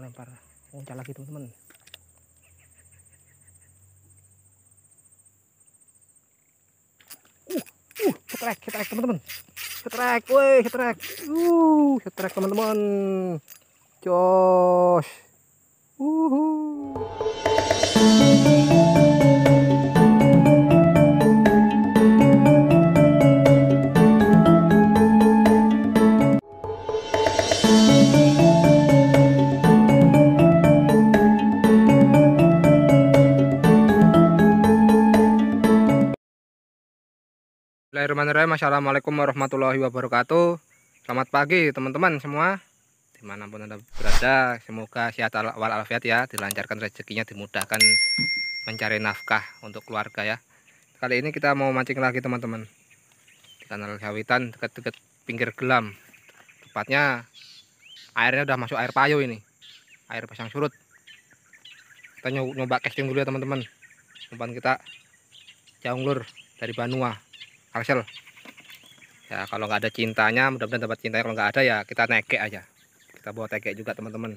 lempar muncul lagi teman-teman uh uh setrek setrek teman-teman setrek woi setrek uh setrek teman-teman jos -huh. Bismillahirrahmanirrahim Assalamualaikum warahmatullahi wabarakatuh Selamat pagi teman-teman semua Dimanapun anda berada Semoga sehat walafiat ya Dilancarkan rezekinya dimudahkan Mencari nafkah untuk keluarga ya Kali ini kita mau mancing lagi teman-teman Di kanal Sawitan, Dekat-dekat pinggir gelam Tepatnya Airnya udah masuk air payo ini Air pasang surut Kita nyoba casting dulu ya teman-teman Tempat kita Jaunglur dari Banua Angsel ya kalau nggak ada cintanya mudah-mudahan dapat cintanya kalau nggak ada ya kita nekek aja kita bawa tekek juga teman-teman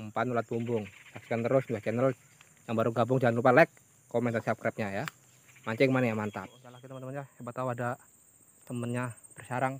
umpan ulat bumbung saksikan terus dua channel yang baru gabung jangan lupa like komen dan subscribe nya ya mancing mana ya mantap salah teman-teman ya siapa tahu ada temennya bersarang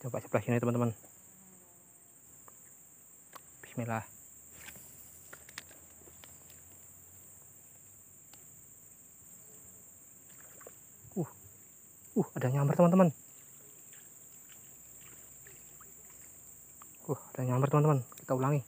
coba sebelah sini teman-teman bismillah uh uh ada nyamper teman-teman uh ada nyamper teman-teman kita ulangi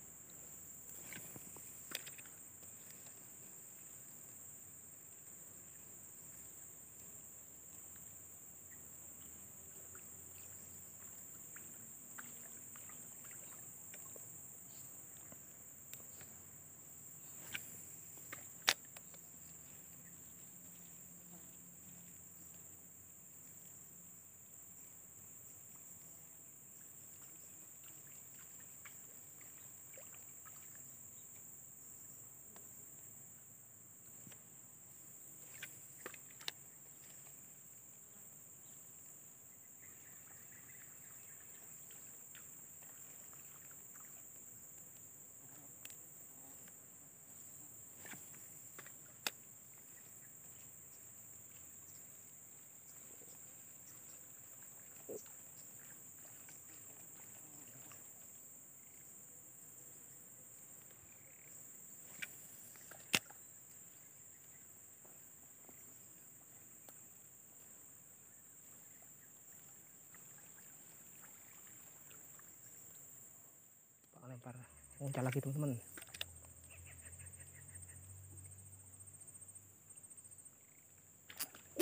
muncul lagi teman-teman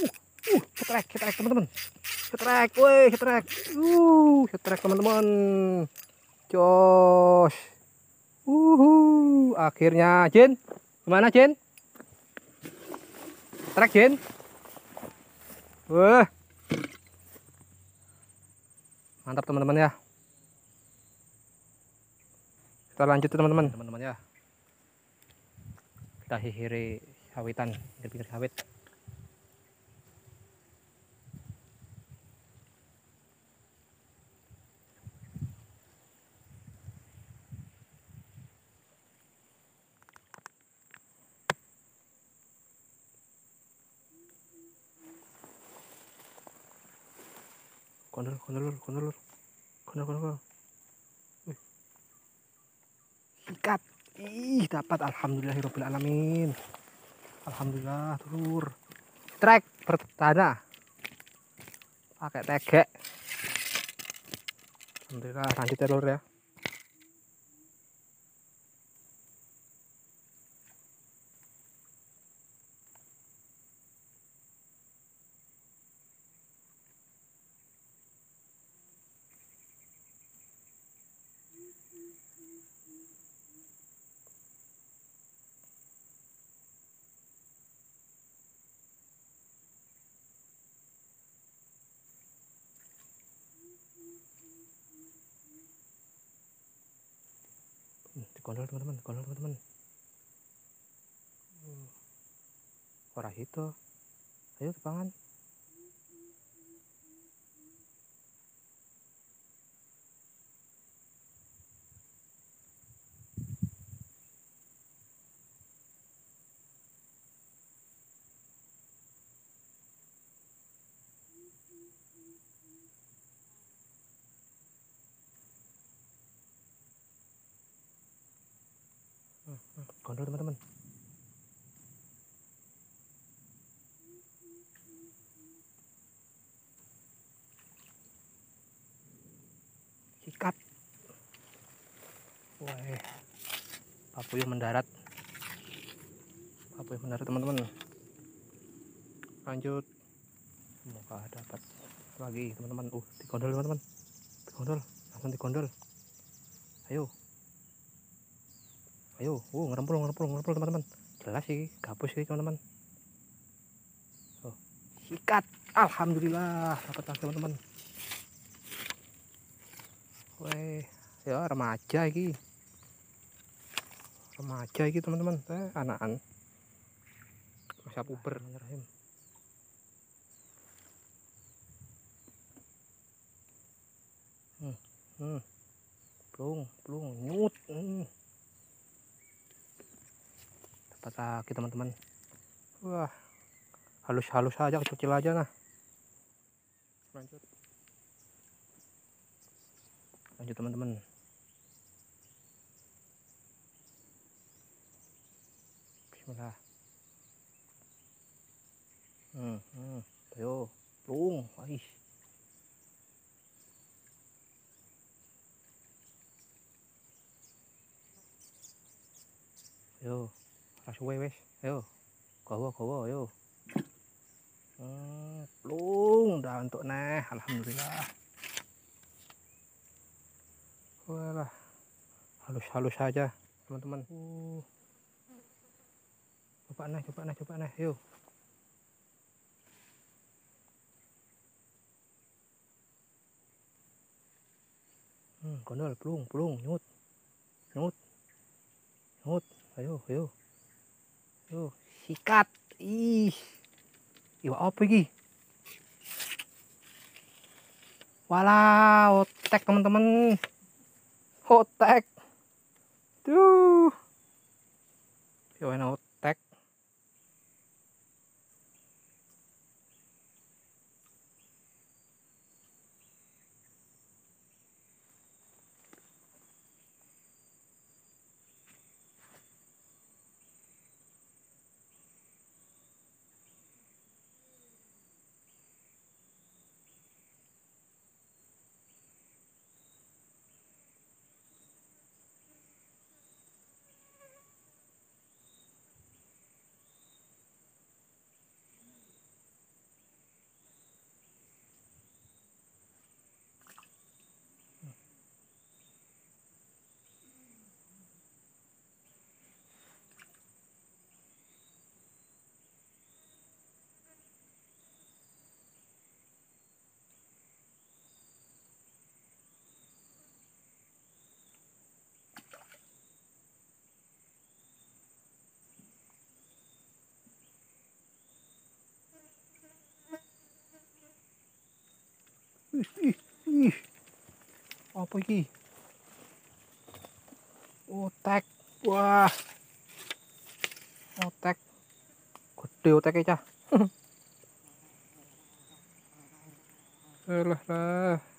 uh, uh, setrek setrek teman-teman setrek woi setrek uh setrek teman-teman jos uhu akhirnya Jin kemana Jin setrek Jin wah mantap teman-teman ya kita lanjut ya, teman-teman iya, teman-teman ya kita hihiri sawitan pinggir-pinggir sawit kondol kondol kondol kondol kondol ih dapat alhamdulillahirabbil alamin alhamdulillah telur trek bertana pakai tegek alhamdulillah lanjut telur ya, ya. Kolol teman-teman, kolol teman-teman. Korahito. Hmm. Ayo tepangan. kondor teman-teman sikat wah papuyuh mendarat papuyuh mendarat teman-teman lanjut semoga dapat lagi teman-teman uh kondor teman-teman kondor langsung kondor ayo ayo uh ngerempul ngerempul ngerempul teman-teman jelas sih gabus sih teman-teman oh, sikat alhamdulillah dapat teman-teman weh ya remaja ini remaja ini teman-teman eh anakan masa puber rahim hmm hmm plung plung kaki teman-teman wah halus-halus aja kecil aja nah lanjut lanjut teman-teman Bismillah hmm, hmm. ayo wah, ih, ayo langsung wes ayo gawa gawa ayo hmm, eh, plung dah untuk nah alhamdulillah walah halus-halus saja teman-teman uh. coba nah coba nah coba nah yuk hmm, gondol plung plung nyut nyut nyut ayo ayo Tuh, sikat. Ih. Iwa apa iki? Wala, otek teman-teman. Otek. Tuh. Iwa enak Apa iki? Otek. Wah. Otek. Gede oteknya, aja Alah lah.